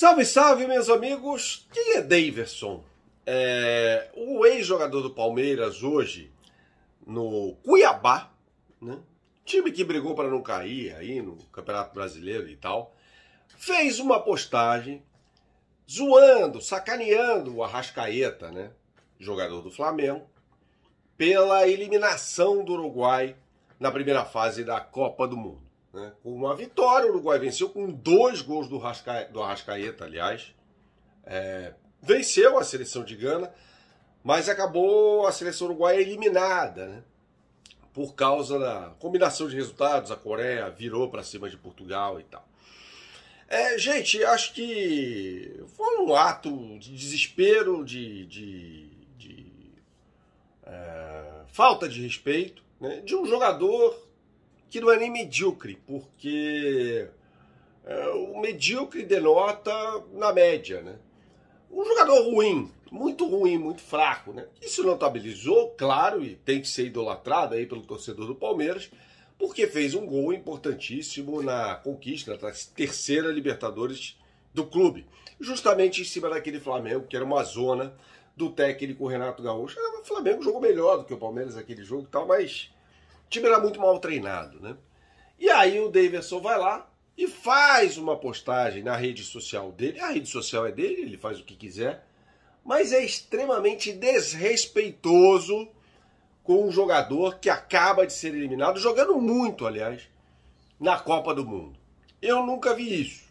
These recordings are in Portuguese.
Salve, salve, meus amigos! Quem é Daverson? É, o ex-jogador do Palmeiras hoje no Cuiabá, né? time que brigou para não cair aí no Campeonato Brasileiro e tal, fez uma postagem zoando, sacaneando o Arrascaeta, né? jogador do Flamengo, pela eliminação do Uruguai na primeira fase da Copa do Mundo. Né? Com uma vitória, o Uruguai venceu com dois gols do, Rasca... do Arrascaeta, aliás. É... Venceu a seleção de Gana, mas acabou a seleção uruguaia eliminada, né? Por causa da combinação de resultados, a Coreia virou para cima de Portugal e tal. É, gente, acho que foi um ato de desespero, de, de, de é, falta de respeito né? de um jogador que não é nem medíocre, porque é, o medíocre denota na média, né? Um jogador ruim, muito ruim, muito fraco, né? Isso notabilizou, claro, e tem que ser idolatrado aí pelo torcedor do Palmeiras, porque fez um gol importantíssimo na conquista da terceira Libertadores do clube, justamente em cima daquele Flamengo, que era uma zona do técnico Renato Gaúcho. O Flamengo jogou melhor do que o Palmeiras naquele jogo e tal, mas time era muito mal treinado, né? E aí o Davidson vai lá e faz uma postagem na rede social dele. A rede social é dele, ele faz o que quiser, mas é extremamente desrespeitoso com um jogador que acaba de ser eliminado, jogando muito, aliás, na Copa do Mundo. Eu nunca vi isso.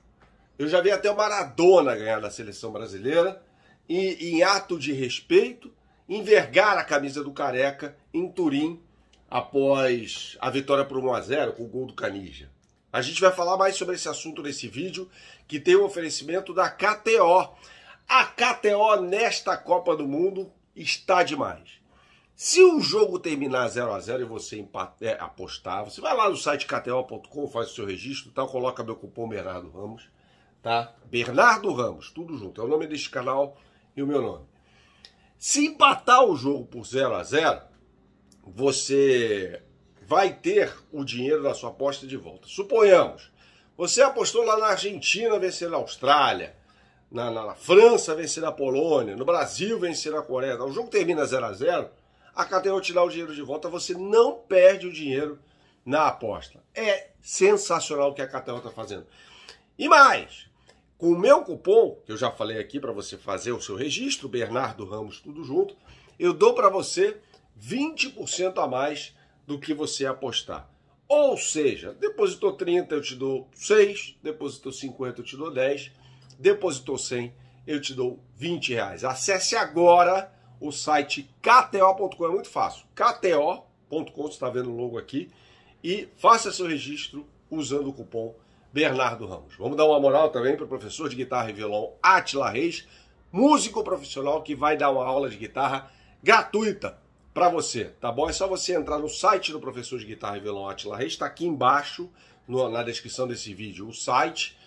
Eu já vi até o Maradona ganhar da seleção brasileira e, em ato de respeito, envergar a camisa do Careca em Turim após a vitória por 1 a 0 com o gol do Canija. A gente vai falar mais sobre esse assunto nesse vídeo, que tem o um oferecimento da KTO. A KTO nesta Copa do Mundo está demais. Se o jogo terminar 0 a 0 e você empate, é, apostar, você vai lá no site kto.com, faz o seu registro, tal, coloca meu cupom Bernardo Ramos, tá? Bernardo Ramos, tudo junto. É o nome deste canal e o meu nome. Se empatar o jogo por 0 a 0, você vai ter o dinheiro da sua aposta de volta. Suponhamos, você apostou lá na Argentina vencer a Austrália, na, na, na França vencer a Polônia, no Brasil vencer a Coreia. O jogo termina 0 a 0 a KTO te dá o dinheiro de volta, você não perde o dinheiro na aposta. É sensacional o que a KTO está fazendo. E mais, com o meu cupom, que eu já falei aqui para você fazer o seu registro, Bernardo Ramos, tudo junto, eu dou para você 20% a mais do que você apostar. Ou seja, depositou 30, eu te dou 6, depositou 50, eu te dou 10, depositou 100, eu te dou 20 reais. Acesse agora o site kto.com, é muito fácil, kto.com, você está vendo o logo aqui, e faça seu registro usando o cupom Bernardo Ramos. Vamos dar uma moral também para o professor de guitarra e violão Atila Reis, músico profissional que vai dar uma aula de guitarra gratuita para você, tá bom? É só você entrar no site do professor de guitarra e violão Atila Reis, está aqui embaixo no, na descrição desse vídeo o site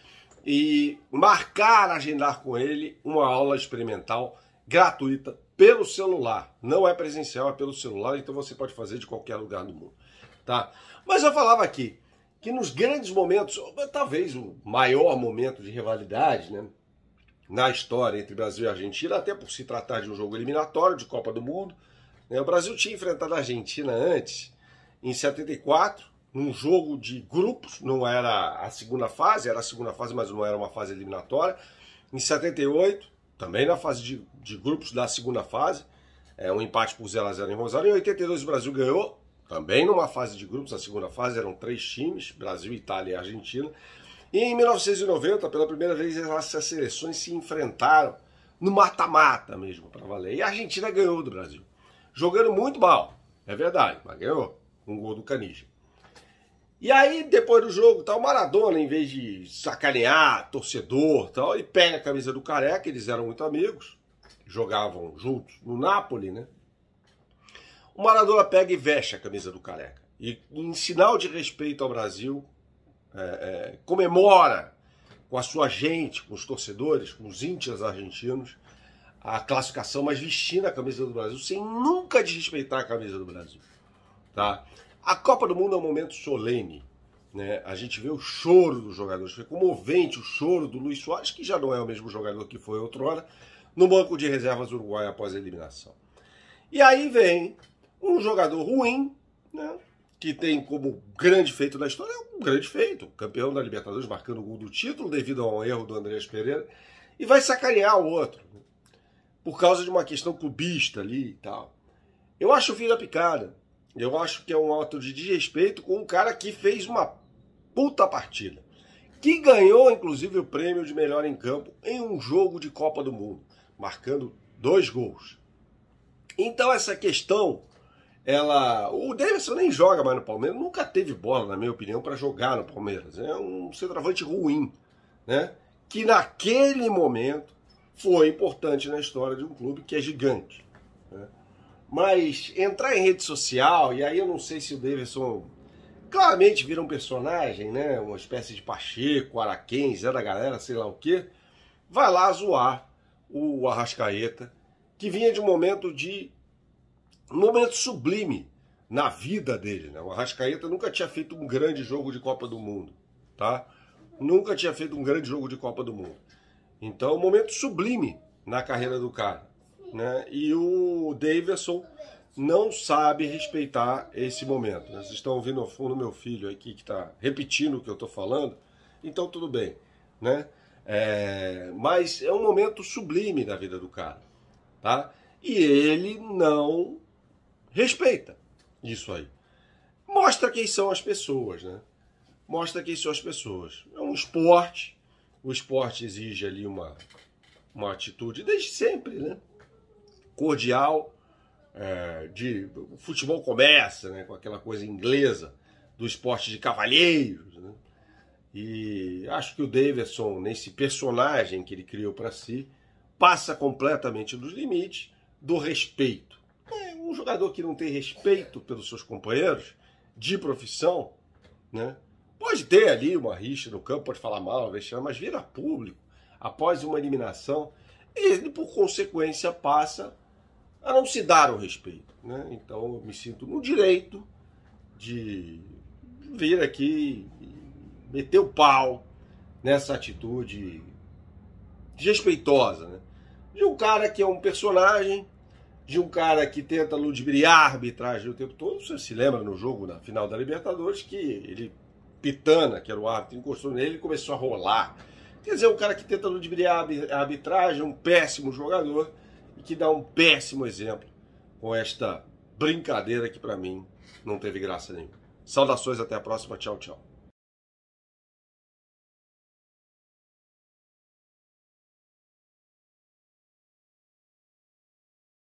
e marcar, agendar com ele uma aula experimental gratuita pelo celular. Não é presencial, é pelo celular, então você pode fazer de qualquer lugar do mundo, tá? Mas eu falava aqui que nos grandes momentos, talvez o maior momento de rivalidade, né? Na história entre Brasil e Argentina, até por se tratar de um jogo eliminatório de Copa do Mundo, né? O Brasil tinha enfrentado a Argentina antes, em 74, num jogo de grupos, não era a segunda fase, era a segunda fase, mas não era uma fase eliminatória. Em 78, também na fase de, de grupos da segunda fase, é, um empate por 0x0 em Rosário. Em 82, o Brasil ganhou, também numa fase de grupos, na segunda fase eram três times, Brasil, Itália e Argentina. E em 1990, pela primeira vez, essas seleções se enfrentaram no mata-mata mesmo, para valer. E a Argentina ganhou do Brasil jogando muito mal. É verdade, mas ganhou um gol do Canija. E aí, depois do jogo, tá, o Maradona, em vez de sacanear torcedor tal, ele pega a camisa do Careca, eles eram muito amigos, jogavam juntos no Napoli, né? O Maradona pega e veste a camisa do Careca. E, em sinal de respeito ao Brasil, é, é, comemora com a sua gente, com os torcedores, com os índios argentinos, a classificação, mas vestindo a camisa do Brasil, sem nunca desrespeitar a camisa do Brasil. Tá? A Copa do Mundo é um momento solene. Né? A gente vê o choro dos jogadores. Foi comovente o choro do Luiz Soares, que já não é o mesmo jogador que foi outrora, no banco de reservas uruguai após a eliminação. E aí vem um jogador ruim, né? que tem como grande feito da história, é um grande feito, campeão da Libertadores, marcando o gol do título devido a um erro do Andrés Pereira, e vai sacanear o outro por causa de uma questão clubista ali e tal. Eu acho o fim da picada. Eu acho que é um ato de desrespeito com um cara que fez uma puta partida. Que ganhou, inclusive, o prêmio de melhor em campo em um jogo de Copa do Mundo, marcando dois gols. Então, essa questão, ela. O Davidson nem joga mais no Palmeiras, nunca teve bola, na minha opinião, para jogar no Palmeiras. É um centroavante ruim, né? Que naquele momento foi importante na história de um clube que é gigante. Né? Mas entrar em rede social, e aí eu não sei se o Davidson claramente vira um personagem, né? Uma espécie de Pacheco, Araquém, Zé da Galera, sei lá o quê. Vai lá zoar o Arrascaeta, que vinha de um momento de. um momento sublime na vida dele, né? O Arrascaeta nunca tinha feito um grande jogo de Copa do Mundo, tá? Nunca tinha feito um grande jogo de Copa do Mundo. Então, é um momento sublime na carreira do cara. Né? E o Davidson não sabe respeitar esse momento. Vocês estão ouvindo ao fundo meu filho aqui que está repetindo o que eu estou falando, então tudo bem. Né? É... mas é um momento sublime da vida do cara. Tá? E ele não respeita isso aí. Mostra quem são as pessoas, né? Mostra quem são as pessoas. É um esporte, o esporte exige ali uma, uma atitude, desde sempre, né? Cordial. É, de o futebol começa né, com aquela coisa inglesa do esporte de cavalheiros. Né? E acho que o Davidson, nesse personagem que ele criou para si, passa completamente dos limites do respeito. É um jogador que não tem respeito pelos seus companheiros de profissão, né? Pode ter ali uma rixa no campo, pode falar mal, mas vira público após uma eliminação, ele por consequência passa a não se dar o respeito. Né? Então eu me sinto no direito de vir aqui meter o pau nessa atitude desrespeitosa né? de um cara que é um personagem, de um cara que tenta ludibriar a arbitragem o tempo todo. Você se lembra no jogo na final da Libertadores que ele Pitana, que era o árbitro, encostou nele e começou a rolar. Quer dizer, um cara que tenta ludibriar a arbitragem, um péssimo jogador, e que dá um péssimo exemplo com esta brincadeira que para mim não teve graça nenhuma. Saudações, até a próxima. Tchau, tchau.